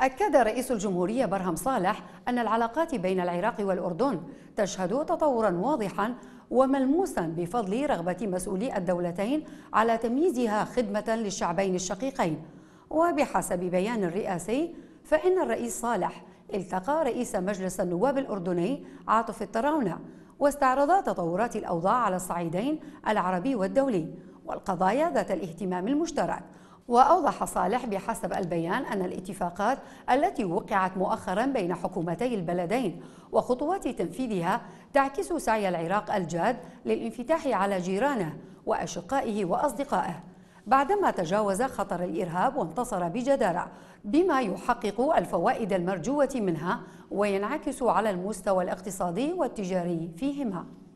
أكد رئيس الجمهورية برهم صالح أن العلاقات بين العراق والأردن تشهد تطورا واضحا وملموسا بفضل رغبة مسؤولي الدولتين على تمييزها خدمة للشعبين الشقيقين وبحسب بيان رئاسي فإن الرئيس صالح التقى رئيس مجلس النواب الأردني عاطف الطراونة واستعرضا تطورات الأوضاع على الصعيدين العربي والدولي والقضايا ذات الاهتمام المشترك وأوضح صالح بحسب البيان أن الاتفاقات التي وقعت مؤخرا بين حكومتي البلدين وخطوات تنفيذها تعكس سعي العراق الجاد للانفتاح على جيرانه وأشقائه وأصدقائه بعدما تجاوز خطر الإرهاب وانتصر بجدارة بما يحقق الفوائد المرجوة منها وينعكس على المستوى الاقتصادي والتجاري فيهما